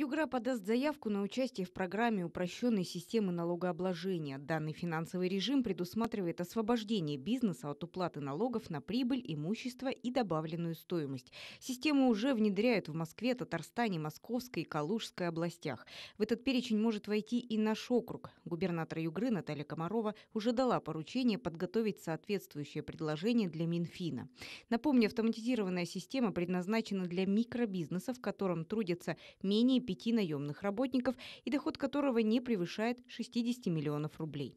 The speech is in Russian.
Югра подаст заявку на участие в программе упрощенной системы налогообложения. Данный финансовый режим предусматривает освобождение бизнеса от уплаты налогов на прибыль, имущество и добавленную стоимость. Систему уже внедряют в Москве, Татарстане, Московской и Калужской областях. В этот перечень может войти и наш округ. Губернатор Югры Наталья Комарова уже дала поручение подготовить соответствующее предложение для Минфина. Напомню, автоматизированная система предназначена для микробизнеса, в котором трудятся менее пяти наемных работников и доход которого не превышает 60 миллионов рублей.